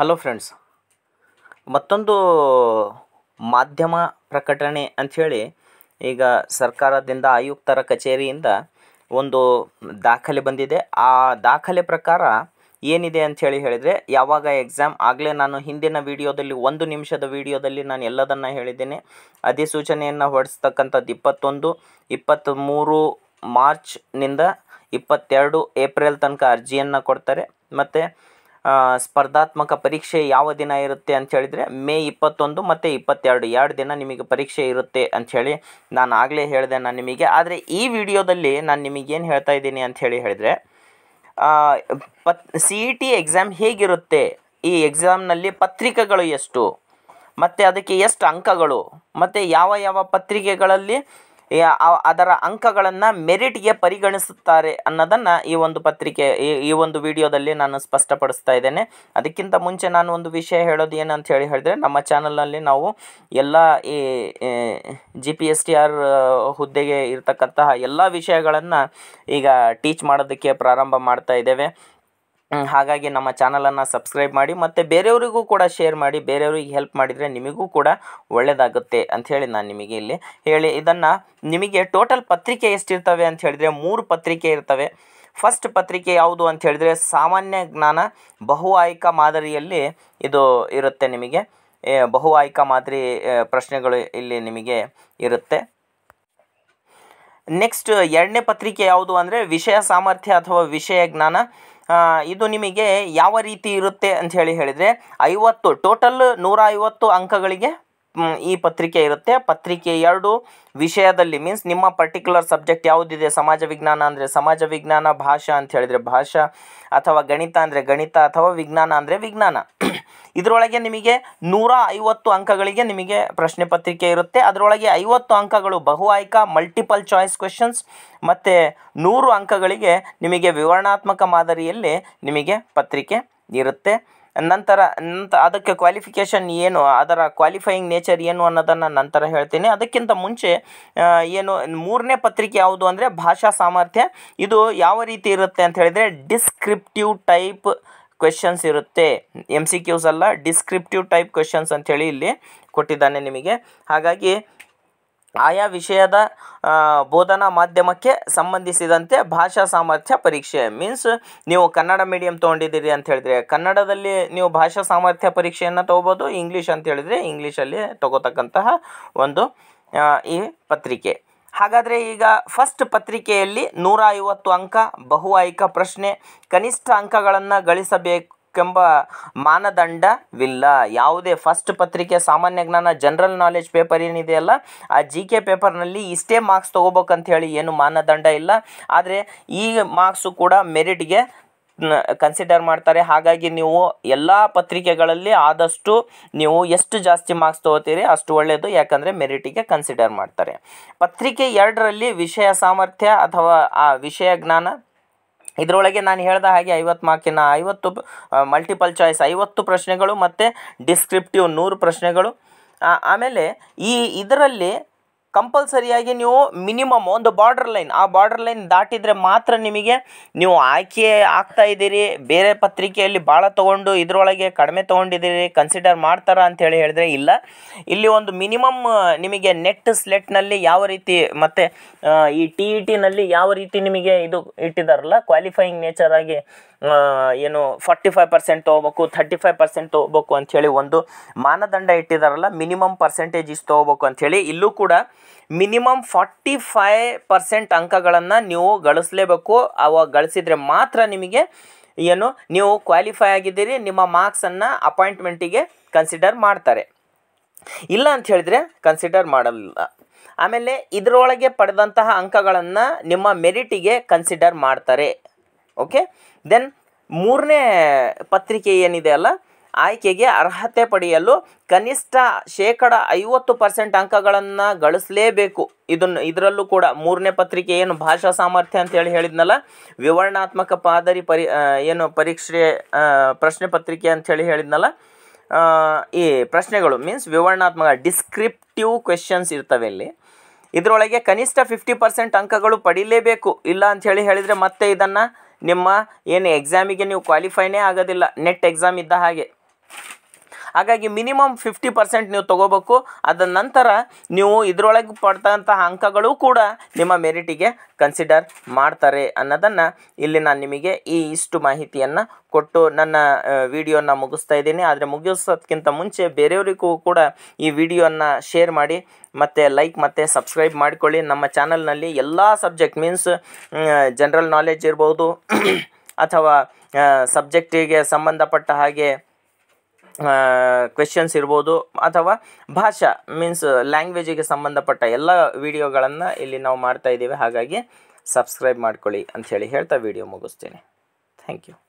hello friends ಮತ್ತೊಂದು ಮಾಧ್ಯಮ ಪ್ರಕಟಣೆ ಅಂಥೇಳಿ ಈಗ ಸರ್ಕಾರದಿಂದ ಆಯುಕ್ತರ ಕಚೇರಿಯಿಂದ ಒಂದು ದಾಖಲೆ ಬಂದಿದೆ ಆ ದಾಖಲೆ ಪ್ರಕಾರ ಏನಿದೆ ಅಂಥೇಳಿ ಹೇಳಿದರೆ ಯಾವಾಗ ಎಕ್ಸಾಮ್ ಆಗಲೇ ನಾನು ಹಿಂದಿನ ವಿಡಿಯೋದಲ್ಲಿ ಒಂದು ನಿಮಿಷದ ವಿಡಿಯೋದಲ್ಲಿ ನಾನು ಎಲ್ಲದನ್ನು ಹೇಳಿದ್ದೇನೆ ಅಧಿಸೂಚನೆಯನ್ನು ಹೊರಡಿಸ್ತಕ್ಕಂಥದ್ದು ಇಪ್ಪತ್ತೊಂದು ಇಪ್ಪತ್ತ್ಮೂರು ಮಾರ್ಚ್ನಿಂದ ಇಪ್ಪತ್ತೆರಡು ಏಪ್ರಿಲ್ ತನಕ ಅರ್ಜಿಯನ್ನು ಕೊಡ್ತಾರೆ ಮತ್ತು ಸ್ಪರ್ಧಾತ್ಮಕ ಪರೀಕ್ಷೆ ಯಾವ ದಿನ ಇರುತ್ತೆ ಅಂತ ಹೇಳಿದರೆ ಮೇ ಇಪ್ಪತ್ತೊಂದು ಮತ್ತು ಇಪ್ಪತ್ತೆರಡು ಎರಡು ದಿನ ನಿಮಗೆ ಪರೀಕ್ಷೆ ಇರುತ್ತೆ ಅಂಥೇಳಿ ನಾನು ಆಗಲೇ ಹೇಳಿದೆ ನಾನು ನಿಮಗೆ ಆದರೆ ಈ ವಿಡಿಯೋದಲ್ಲಿ ನಾನು ನಿಮಗೇನು ಹೇಳ್ತಾ ಇದ್ದೀನಿ ಅಂಥೇಳಿ ಹೇಳಿದರೆ ಪತ್ ಸಿ ಇ ಟಿ ಎಕ್ಸಾಮ್ ಹೇಗಿರುತ್ತೆ ಈ ಎಕ್ಸಾಮ್ನಲ್ಲಿ ಪತ್ರಿಕೆಗಳು ಎಷ್ಟು ಮತ್ತು ಅದಕ್ಕೆ ಎಷ್ಟು ಅಂಕಗಳು ಮತ್ತು ಯಾವ ಯಾವ ಪತ್ರಿಕೆಗಳಲ್ಲಿ ಅದರ ಅಂಕಗಳನ್ನು ಮೆರಿಟ್ಗೆ ಪರಿಗಣಿಸುತ್ತಾರೆ ಅನ್ನೋದನ್ನು ಈ ಒಂದು ಪತ್ರಿಕೆ ಈ ಒಂದು ವಿಡಿಯೋದಲ್ಲಿ ನಾನು ಸ್ಪಷ್ಟಪಡಿಸ್ತಾ ಇದ್ದೇನೆ ಅದಕ್ಕಿಂತ ಮುಂಚೆ ನಾನು ಒಂದು ವಿಷಯ ಹೇಳೋದು ಏನಂತ ಹೇಳಿ ಹೇಳಿದ್ರೆ ನಮ್ಮ ಚಾನಲ್ನಲ್ಲಿ ನಾವು ಎಲ್ಲ ಈ G P S T R ಹುದ್ದೆಗೆ ಇರತಕ್ಕಂತಹ ಎಲ್ಲ ವಿಷಯಗಳನ್ನು ಈಗ ಟೀಚ್ ಮಾಡೋದಕ್ಕೆ ಪ್ರಾರಂಭ ಮಾಡ್ತಾ ಇದ್ದೇವೆ ಹಾಗಾಗಿ ನಮ್ಮ ಚಾನಲನ್ನು ಸಬ್ಸ್ಕ್ರೈಬ್ ಮಾಡಿ ಮತ್ತು ಬೇರೆಯವರಿಗೂ ಕೂಡ ಶೇರ್ ಮಾಡಿ ಬೇರೆಯವ್ರಿಗೆ ಹೆಲ್ಪ್ ಮಾಡಿದರೆ ನಿಮಗೂ ಕೂಡ ಒಳ್ಳೆಯದಾಗುತ್ತೆ ಅಂಥೇಳಿ ನಾನು ನಿಮಗೆ ಇಲ್ಲಿ ಹೇಳಿ ಇದನ್ನು ನಿಮಗೆ ಟೋಟಲ್ ಪತ್ರಿಕೆ ಎಷ್ಟಿರ್ತವೆ ಅಂತ ಹೇಳಿದರೆ ಮೂರು ಪತ್ರಿಕೆ ಇರ್ತವೆ ಫಸ್ಟ್ ಪತ್ರಿಕೆ ಯಾವುದು ಅಂತ ಹೇಳಿದರೆ ಸಾಮಾನ್ಯ ಜ್ಞಾನ ಬಹು ಆಯ್ಕ ಮಾದರಿಯಲ್ಲಿ ಇದು ಇರುತ್ತೆ ನಿಮಗೆ ಬಹು ಆಯ್ಕ ಮಾದರಿ ಪ್ರಶ್ನೆಗಳು ಇಲ್ಲಿ ನಿಮಗೆ ಇರುತ್ತೆ ನೆಕ್ಸ್ಟ್ ಎರಡನೇ ಪತ್ರಿಕೆ ಯಾವುದು ಅಂದರೆ ವಿಷಯ ಸಾಮರ್ಥ್ಯ ಅಥವಾ ವಿಷಯ ಜ್ಞಾನ ಇದು ನಿಮಗೆ ಯಾವ ರೀತಿ ಇರುತ್ತೆ ಅಂತ ಹೇಳಿ ಹೇಳಿದರೆ ಐವತ್ತು ಟೋಟಲ್ ನೂರ ಐವತ್ತು ಅಂಕಗಳಿಗೆ ಈ ಪತ್ರಿಕೆ ಇರುತ್ತೆ ಪತ್ರಿಕೆ ಎರಡು ವಿಷಯದಲ್ಲಿ ಮೀನ್ಸ್ ನಿಮ್ಮ ಪರ್ಟಿಕ್ಯುಲರ್ ಸಬ್ಜೆಕ್ಟ್ ಯಾವುದಿದೆ ಸಮಾಜ ವಿಜ್ಞಾನ ಅಂದರೆ ಸಮಾಜ ವಿಜ್ಞಾನ ಭಾಷಾ ಅಂತ ಹೇಳಿದರೆ ಭಾಷಾ ಅಥವಾ ಗಣಿತ ಅಂದರೆ ಗಣಿತ ಅಥವಾ ವಿಜ್ಞಾನ ಅಂದರೆ ವಿಜ್ಞಾನ ಇದರೊಳಗೆ ನಿಮಗೆ ನೂರ ಐವತ್ತು ಅಂಕಗಳಿಗೆ ನಿಮಗೆ ಪ್ರಶ್ನೆ ಪತ್ರಿಕೆ ಇರುತ್ತೆ ಅದರೊಳಗೆ ಐವತ್ತು ಅಂಕಗಳು ಬಹು ಆಯ್ಕ ಮಲ್ಟಿಪಲ್ ಚಾಯ್ಸ್ ಕ್ವೆಶನ್ಸ್ ಮತ್ತು ನೂರು ಅಂಕಗಳಿಗೆ ನಿಮಗೆ ವಿವರಣಾತ್ಮಕ ಮಾದರಿಯಲ್ಲಿ ನಿಮಗೆ ಪತ್ರಿಕೆ ಇರುತ್ತೆ ನಂತರ ನಂತ ಅದಕ್ಕೆ ಕ್ವಾಲಿಫಿಕೇಷನ್ ಏನು ಅದರ ಕ್ವಾಲಿಫೈಯಿಂಗ್ ನೇಚರ್ ಏನು ಅನ್ನೋದನ್ನು ನಂತರ ಹೇಳ್ತೀನಿ ಅದಕ್ಕಿಂತ ಮುಂಚೆ ಏನು ಮೂರನೇ ಪತ್ರಿಕೆ ಯಾವುದು ಅಂದರೆ ಭಾಷಾ ಸಾಮರ್ಥ್ಯ ಇದು ಯಾವ ರೀತಿ ಇರುತ್ತೆ ಅಂತ ಹೇಳಿದರೆ ಡಿಸ್ಕ್ರಿಪ್ಟಿವ್ ಟೈಪ್ ಕ್ವೆಶನ್ಸ್ ಇರುತ್ತೆ ಎಮ್ ಸಿ ಕ್ಯೂಸ್ ಅಲ್ಲ ಡಿಸ್ಕ್ರಿಪ್ಟಿವ್ ಟೈಪ್ ಕ್ವೆಶನ್ಸ್ ಅಂಥೇಳಿ ಇಲ್ಲಿ ಕೊಟ್ಟಿದ್ದಾನೆ ನಿಮಗೆ ಹಾಗಾಗಿ ಆಯಾ ವಿಷಯದ ಬೋಧನಾ ಮಾಧ್ಯಮಕ್ಕೆ ಸಂಬಂಧಿಸಿದಂತೆ ಭಾಷಾ ಸಾಮರ್ಥ್ಯ ಪರೀಕ್ಷೆ ಮೀನ್ಸ್ ನೀವು ಕನ್ನಡ ಮೀಡಿಯಂ ತೊಗೊಂಡಿದ್ದೀರಿ ಅಂತ ಹೇಳಿದ್ರೆ ಕನ್ನಡದಲ್ಲಿ ನೀವು ಭಾಷಾ ಸಾಮರ್ಥ್ಯ ಪರೀಕ್ಷೆಯನ್ನು ತಗೋಬೋದು ಇಂಗ್ಲೀಷ್ ಅಂತ ಹೇಳಿದರೆ ಇಂಗ್ಲೀಷಲ್ಲಿ ತಗೋತಕ್ಕಂತಹ ಒಂದು ಈ ಪತ್ರಿಕೆ ಹಾಗಾದರೆ ಈಗ ಫಸ್ಟ್ ಪತ್ರಿಕೆಯಲ್ಲಿ ನೂರ ಐವತ್ತು ಅಂಕ ಬಹು ಆಯ್ಕ ಪ್ರಶ್ನೆ ಕನಿಷ್ಠ ಅಂಕಗಳನ್ನು ಗಳಿಸಬೇಕು ಕೆಂಬ ಮಾನದಂಡವಿಲ್ಲ ಯಾವುದೇ ಫಸ್ಟ್ ಪತ್ರಿಕೆ ಸಾಮಾನ್ಯ ಜ್ಞಾನ ಜನರಲ್ ನಾಲೆಜ್ ಪೇಪರ್ ಏನಿದೆಯಲ್ಲ ಆ ಜಿ ಕೆ ಪೇಪರ್ನಲ್ಲಿ ಇಷ್ಟೇ ಮಾರ್ಕ್ಸ್ ತೊಗೋಬೇಕಂತ ಹೇಳಿ ಏನು ಮಾನದಂಡ ಇಲ್ಲ ಆದರೆ ಈ ಮಾರ್ಕ್ಸು ಕೂಡ ಮೆರಿಟ್ಗೆ ಕನ್ಸಿಡರ್ ಮಾಡ್ತಾರೆ ಹಾಗಾಗಿ ನೀವು ಎಲ್ಲ ಪತ್ರಿಕೆಗಳಲ್ಲಿ ಆದಷ್ಟು ನೀವು ಎಷ್ಟು ಜಾಸ್ತಿ ಮಾರ್ಕ್ಸ್ ತೊಗೋತೀರಿ ಅಷ್ಟು ಒಳ್ಳೆಯದು ಯಾಕಂದರೆ ಮೆರಿಟಿಗೆ ಕನ್ಸಿಡರ್ ಮಾಡ್ತಾರೆ ಪತ್ರಿಕೆ ಎರಡರಲ್ಲಿ ವಿಷಯ ಸಾಮರ್ಥ್ಯ ಅಥವಾ ಆ ವಿಷಯ ಜ್ಞಾನ ಇದರೊಳಗೆ ನಾನು ಹೇಳಿದ ಹಾಗೆ ಐವತ್ತು ಮಾರ್ಕಿನ ಐವತ್ತು ಮಲ್ಟಿಪಲ್ ಚಾಯ್ಸ್ ಐವತ್ತು ಪ್ರಶ್ನೆಗಳು ಮತ್ತು ಡಿಸ್ಕ್ರಿಪ್ಟಿವ್ ನೂರು ಪ್ರಶ್ನೆಗಳು ಆಮೇಲೆ ಈ ಇದರಲ್ಲಿ ಕಂಪಲ್ಸರಿಯಾಗಿ ನೀವು ಮಿನಿಮಮ್ ಒಂದು ಬಾರ್ಡರ್ ಲೈನ್ ಆ ಬಾರ್ಡರ್ ಲೈನ್ ದಾಟಿದರೆ ಮಾತ್ರ ನಿಮಗೆ ನೀವು ಆಯ್ಕೆ ಆಗ್ತಾ ಇದ್ದೀರಿ ಬೇರೆ ಪತ್ರಿಕೆಯಲ್ಲಿ ಭಾಳ ತೊಗೊಂಡು ಇದರೊಳಗೆ ಕಡಿಮೆ ತೊಗೊಂಡಿದ್ದೀರಿ ಕನ್ಸಿಡರ್ ಮಾಡ್ತಾರ ಅಂತೇಳಿ ಹೇಳಿದ್ರೆ ಇಲ್ಲ ಇಲ್ಲಿ ಒಂದು ಮಿನಿಮಮ್ ನಿಮಗೆ ನೆಟ್ ಸ್ಲೆಟ್ನಲ್ಲಿ ಯಾವ ರೀತಿ ಮತ್ತು ಈ ಟಿ ಇ e ಟಿನಲ್ಲಿ ಯಾವ ರೀತಿ ನಿಮಗೆ ಇದು ಇಟ್ಟಿದಾರಲ್ಲ ಕ್ವಾಲಿಫೈಯಿಂಗ್ ನೇಚರ್ ಆಗಿ ಏನು ಫಾರ್ಟಿ ಫೈವ್ ಪರ್ಸೆಂಟ್ ತೊಗೋಬೇಕು ಥರ್ಟಿ ಫೈವ್ ಪರ್ಸೆಂಟ್ ತೊಗೋಬೇಕು ಅಂಥೇಳಿ ಒಂದು ಮಾನದಂಡ ಇಟ್ಟಿದಾರಲ್ಲ ಮಿನಿಮಮ್ ಪರ್ಸೆಂಟೇಜ್ ಇಷ್ಟು ತೊಗೋಬೇಕು ಅಂಥೇಳಿ ಇಲ್ಲೂ ಕೂಡ ಮಿನಿಮಮ್ ಫಾರ್ಟಿ ಫೈ ಪರ್ಸೆಂಟ್ ಅಂಕಗಳನ್ನು ನೀವು ಗಳಿಸಲೇಬೇಕು ಅವಾಗ ಗಳಿಸಿದರೆ ಮಾತ್ರ ನಿಮಗೆ ಏನು ನೀವು ಕ್ವಾಲಿಫೈ ಆಗಿದ್ದೀರಿ ನಿಮ್ಮ ಮಾರ್ಕ್ಸನ್ನು ಅಪಾಯಿಂಟ್ಮೆಂಟಿಗೆ ಕನ್ಸಿಡರ್ ಮಾಡ್ತಾರೆ ಇಲ್ಲ ಅಂತ ಹೇಳಿದರೆ ಕನ್ಸಿಡರ್ ಮಾಡಲ್ಲ ಆಮೇಲೆ ಇದರೊಳಗೆ ಪಡೆದಂತಹ ಅಂಕಗಳನ್ನು ನಿಮ್ಮ ಮೆರಿಟಿಗೆ ಕನ್ಸಿಡರ್ ಮಾಡ್ತಾರೆ ಓಕೆ ದೆನ್ ಮೂರನೇ ಪತ್ರಿಕೆ ಏನಿದೆ ಅಲ್ಲ ಆಯ್ಕೆಗೆ ಅರ್ಹತೆ ಪಡೆಯಲು ಕನಿಷ್ಠ ಶೇಕಡ ಐವತ್ತು ಪರ್ಸೆಂಟ್ ಅಂಕಗಳನ್ನು ಗಳಿಸಲೇಬೇಕು ಇದನ್ನು ಇದರಲ್ಲೂ ಕೂಡ ಮೂರನೇ ಪತ್ರಿಕೆ ಏನು ಭಾಷಾ ಸಾಮರ್ಥ್ಯ ಅಂತೇಳಿ ಹೇಳಿದ್ನಲ್ಲ ವಿವರಣಾತ್ಮಕ ಪಾದರಿ ಪರಿ ಏನು ಪರೀಕ್ಷೆ ಪ್ರಶ್ನೆ ಪತ್ರಿಕೆ ಅಂಥೇಳಿ ಹೇಳಿದ್ನಲ್ಲ ಈ ಪ್ರಶ್ನೆಗಳು ಮೀನ್ಸ್ ವಿವರಣಾತ್ಮಕ ಡಿಸ್ಕ್ರಿಪ್ಟಿವ್ ಕ್ವೆಶನ್ಸ್ ಇರ್ತವೆ ಇಲ್ಲಿ ಇದರೊಳಗೆ ಕನಿಷ್ಠ ಫಿಫ್ಟಿ ಪರ್ಸೆಂಟ್ ಅಂಕಗಳು ಪಡೀಲೇಬೇಕು ಇಲ್ಲ ಅಂಥೇಳಿ ಹೇಳಿದರೆ ಮತ್ತೆ ಇದನ್ನು ನಿಮ್ಮ ಏನು ಎಕ್ಸಾಮಿಗೆ ನೀವು ಕ್ವಾಲಿಫೈನೇ ಆಗೋದಿಲ್ಲ ನೆಟ್ ಎಕ್ಸಾಮ್ ಇದ್ದ ಹಾಗೆ ಹಾಗಾಗಿ ಮಿನಿಮಮ್ ಫಿಫ್ಟಿ ಪರ್ಸೆಂಟ್ ನೀವು ತೊಗೋಬೇಕು ಅದರ ನಂತರ ನೀವು ಇದರೊಳಗೆ ಪಡ್ತಂತಹ ಅಂಕಗಳು ಕೂಡ ನಿಮ್ಮ ಮೆರಿಟಿಗೆ ಕನ್ಸಿಡರ್ ಮಾಡ್ತಾರೆ ಅನ್ನೋದನ್ನು ಇಲ್ಲಿ ನಾನು ನಿಮಗೆ ಈ ಇಷ್ಟು ಮಾಹಿತಿಯನ್ನು ಕೊಟ್ಟು ನನ್ನ ವಿಡಿಯೋನ ಮುಗಿಸ್ತಾ ಇದ್ದೀನಿ ಆದರೆ ಮುಗಿಸೋದಕ್ಕಿಂತ ಮುಂಚೆ ಬೇರೆಯವರಿಗೂ ಕೂಡ ಈ ವಿಡಿಯೋನ ಶೇರ್ ಮಾಡಿ ಮತ್ತು ಲೈಕ್ ಮತ್ತು ಸಬ್ಸ್ಕ್ರೈಬ್ ಮಾಡಿಕೊಳ್ಳಿ ನಮ್ಮ ಚಾನಲ್ನಲ್ಲಿ ಎಲ್ಲ ಸಬ್ಜೆಕ್ಟ್ ಮೀನ್ಸ್ ಜನರಲ್ ನಾಲೆಜ್ ಇರ್ಬೋದು ಅಥವಾ ಸಬ್ಜೆಕ್ಟಿಗೆ ಸಂಬಂಧಪಟ್ಟ ಹಾಗೆ ಕ್ವೆಶನ್ಸ್ ಇರ್ಬೋದು ಅಥವಾ ಭಾಷಾ ಮೀನ್ಸ್ ಲ್ಯಾಂಗ್ವೇಜಿಗೆ ಸಂಬಂಧಪಟ್ಟ ಎಲ್ಲ ವೀಡಿಯೋಗಳನ್ನು ಇಲ್ಲಿ ನಾವು ಮಾಡ್ತಾ ಇದ್ದೀವಿ ಹಾಗಾಗಿ ಸಬ್ಸ್ಕ್ರೈಬ್ ಮಾಡ್ಕೊಳ್ಳಿ ಅಂಥೇಳಿ ಹೇಳ್ತಾ ವಿಡಿಯೋ ಮುಗಿಸ್ತೀನಿ ಥ್ಯಾಂಕ್ ಯು